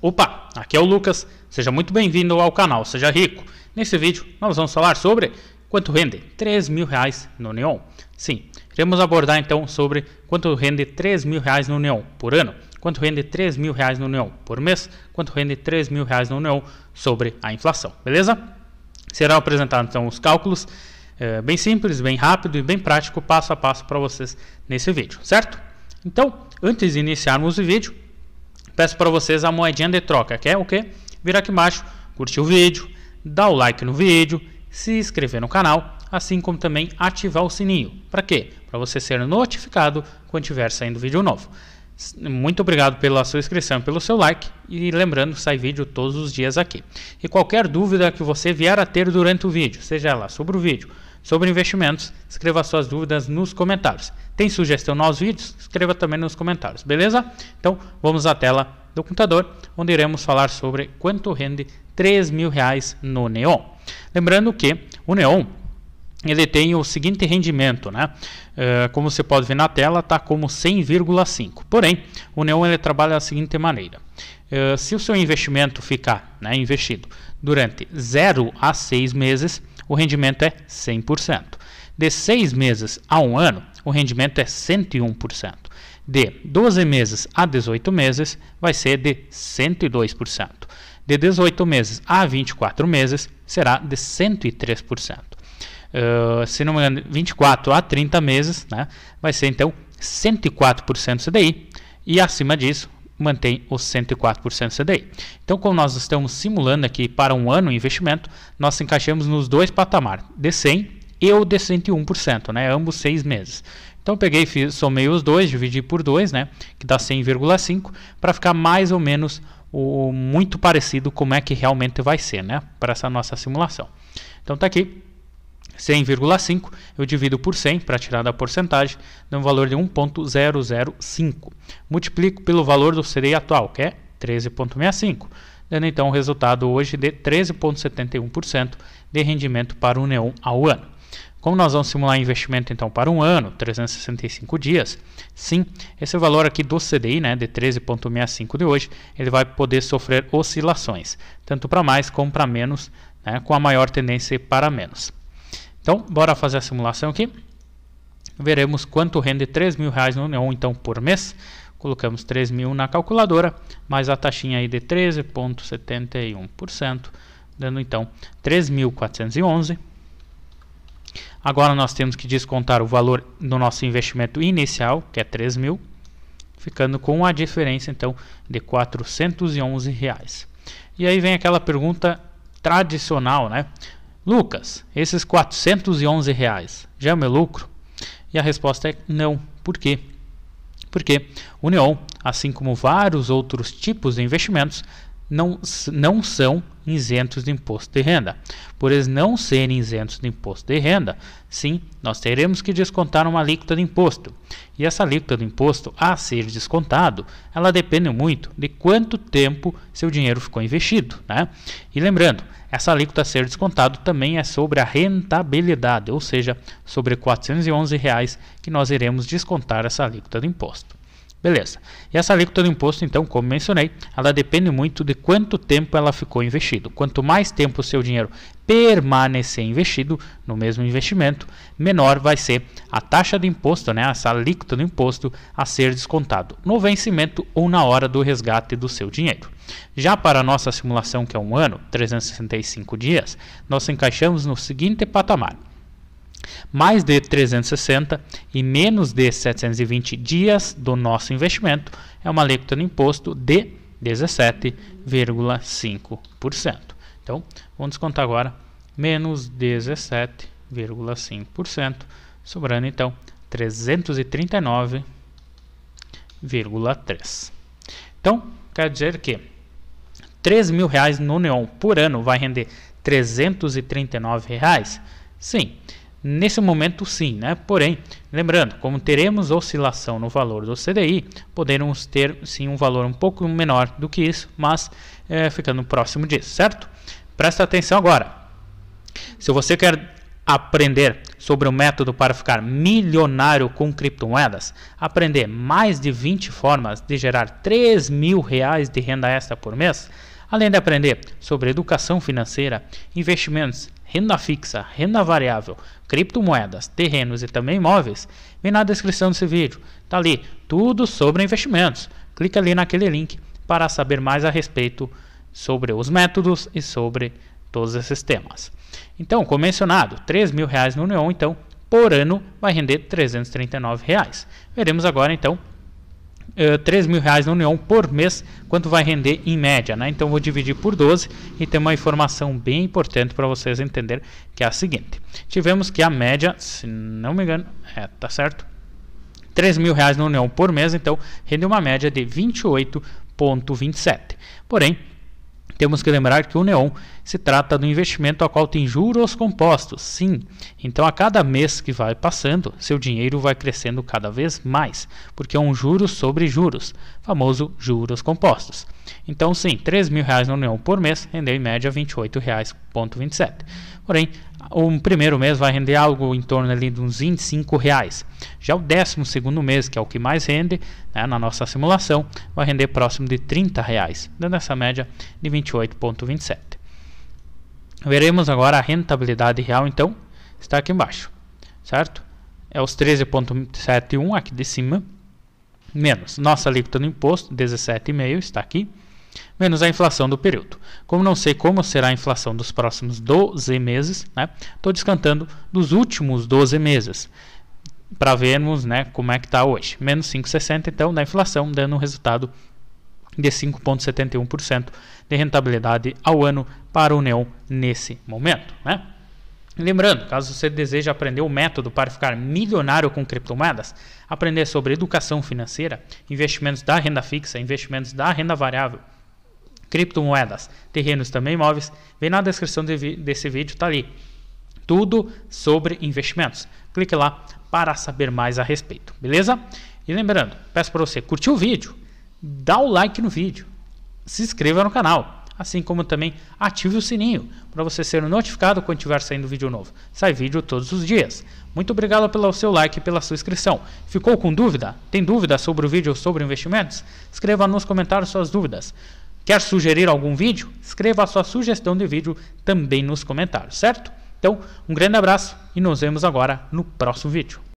Opa, aqui é o Lucas, seja muito bem-vindo ao canal Seja Rico. Nesse vídeo nós vamos falar sobre quanto rende 3 mil reais no Neon. Sim, iremos abordar então sobre quanto rende 3 mil reais no Neon por ano, quanto rende 3 mil reais no Neon por mês, quanto rende 3 mil reais no Neon sobre a inflação, beleza? Serão apresentados então os cálculos, é, bem simples, bem rápido e bem prático, passo a passo para vocês nesse vídeo, certo? Então, antes de iniciarmos o vídeo, peço para vocês a moedinha de troca, que é o quê? Vir aqui embaixo, curtir o vídeo, dar o like no vídeo, se inscrever no canal, assim como também ativar o sininho. Para quê? Para você ser notificado quando tiver saindo vídeo novo. Muito obrigado pela sua inscrição, pelo seu like e lembrando, sai vídeo todos os dias aqui. E qualquer dúvida que você vier a ter durante o vídeo, seja lá sobre o vídeo, sobre investimentos, escreva suas dúvidas nos comentários. Tem sugestão nos vídeos? Escreva também nos comentários, beleza? Então vamos à tela do computador, onde iremos falar sobre quanto rende 3 mil reais no Neon. Lembrando que o Neon ele tem o seguinte rendimento, né? Eh, como você pode ver na tela, está como 100,5. Porém, o Neon ele trabalha da seguinte maneira: eh, se o seu investimento ficar né, investido durante 0 a 6 meses, o rendimento é 100%. De 6 meses a 1 um ano, o rendimento é 101%. De 12 meses a 18 meses, vai ser de 102%. De 18 meses a 24 meses, será de 103%. Uh, eh, se não me engano, 24 a 30 meses, né, vai ser então 104% CDI e acima disso mantém os 104% CDI. Então, como nós estamos simulando aqui para um ano o investimento, nós encaixamos nos dois patamares, de 100 e o de 101%, né? ambos seis meses. Então, peguei, fiz, somei os dois, dividi por dois, né? que dá 100,5, para ficar mais ou menos o, muito parecido como é que realmente vai ser né? para essa nossa simulação. Então, está aqui 100,5 eu divido por 100 para tirar da porcentagem, dá um valor de 1.005. Multiplico pelo valor do CDI atual, que é 13,65, dando então o resultado hoje de 13,71% de rendimento para o Neon ao ano. Como nós vamos simular investimento então para um ano, 365 dias, sim, esse valor aqui do CDI, né, de 13,65 de hoje, ele vai poder sofrer oscilações, tanto para mais como para menos, né, com a maior tendência para menos. Então, bora fazer a simulação aqui. Veremos quanto rende 3 mil reais no então, por mês. Colocamos 3 mil na calculadora, mais a taxinha aí de 13,71%, dando então 3.411. Agora nós temos que descontar o valor do nosso investimento inicial, que é 3 mil, ficando com a diferença então de 411 reais. E aí vem aquela pergunta tradicional, né? Lucas, esses 411 reais já é o meu lucro? E a resposta é não. Por quê? Porque o Neon, assim como vários outros tipos de investimentos, não, não são isentos de imposto de renda. Por eles não serem isentos de imposto de renda, sim, nós teremos que descontar uma alíquota de imposto. E essa alíquota de imposto a ser descontado, ela depende muito de quanto tempo seu dinheiro ficou investido, né? E lembrando, essa alíquota a ser descontado também é sobre a rentabilidade, ou seja, sobre R$ 411 reais que nós iremos descontar essa alíquota de imposto. Beleza. E essa alíquota do imposto, então, como mencionei, ela depende muito de quanto tempo ela ficou investido. Quanto mais tempo o seu dinheiro permanecer investido no mesmo investimento, menor vai ser a taxa de imposto, né, essa alíquota do imposto a ser descontado no vencimento ou na hora do resgate do seu dinheiro. Já para a nossa simulação, que é um ano, 365 dias, nós encaixamos no seguinte patamar mais de 360 e menos de 720 dias do nosso investimento é uma alíquota no imposto de 17,5%. Então, vamos descontar agora menos 17,5%, sobrando então 339,3. Então, quer dizer que R$ 3.000 no Neon por ano vai render R$ 339 reais? Sim. Nesse momento, sim, né? Porém, lembrando, como teremos oscilação no valor do CDI, poderemos ter sim um valor um pouco menor do que isso, mas é, ficando próximo disso, certo? Presta atenção agora. Se você quer aprender sobre o método para ficar milionário com criptomoedas, aprender mais de 20 formas de gerar 3 mil reais de renda extra por mês, além de aprender sobre educação financeira, investimentos, renda fixa, renda variável, criptomoedas, terrenos e também imóveis, vem na descrição desse vídeo. Tá ali tudo sobre investimentos. Clica ali naquele link para saber mais a respeito sobre os métodos e sobre todos esses temas. Então, como mencionado, 3 mil reais no Neon, então, por ano vai render 339 reais. Veremos agora, então, uh, eh, 3 mil reais na União por mês, quanto vai render em média, né? Então vou dividir por 12 e tem uma informação bem importante para vocês entenderem que é a seguinte: tivemos que a média, se não me engano, é, tá certo? 3 mil reais na União por mês, então rende uma média de 28,27. Porém, temos que lembrar que o NEON se trata do investimento ao qual tem juros compostos, sim. Então, a cada mês que vai passando, seu dinheiro vai crescendo cada vez mais, porque é um juros sobre juros, famoso juros compostos. Então, sim, R$ 3.000 no NEON por mês rendeu em média R$ 28,27. Porém, o primeiro mês vai render algo em torno ali de uns 25 reais. Já o décimo segundo mês, que é o que mais rende né, na nossa simulação, vai render próximo de 30 reais, dando essa média de 28,27. Veremos agora a rentabilidade real, então, está aqui embaixo, certo? É os 13,71 aqui de cima, menos nossa alíquota do imposto, 17,5, está aqui, menos a inflação do período. Como não sei como será a inflação dos próximos 12 meses, estou né, descantando dos últimos 12 meses para vermos né, como é que está hoje. Menos 5,60 então da inflação, dando um resultado de 5,71% de rentabilidade ao ano para o Neon nesse momento. Né? Lembrando, caso você deseje aprender o método para ficar milionário com criptomoedas, aprender sobre educação financeira, investimentos da renda fixa, investimentos da renda variável, criptomoedas, terrenos também imóveis, vem na descrição de desse vídeo, tá ali. Tudo sobre investimentos. Clique lá para saber mais a respeito, beleza? E lembrando, peço para você curtir o vídeo, dá o like no vídeo, se inscreva no canal, assim como também ative o sininho para você ser notificado quando estiver saindo vídeo novo. Sai vídeo todos os dias. Muito obrigado pelo seu like e pela sua inscrição. Ficou com dúvida? Tem dúvida sobre o vídeo ou sobre investimentos? Escreva nos comentários suas dúvidas. Quer sugerir algum vídeo? Escreva a sua sugestão de vídeo também nos comentários, certo? Então, um grande abraço e nos vemos agora no próximo vídeo.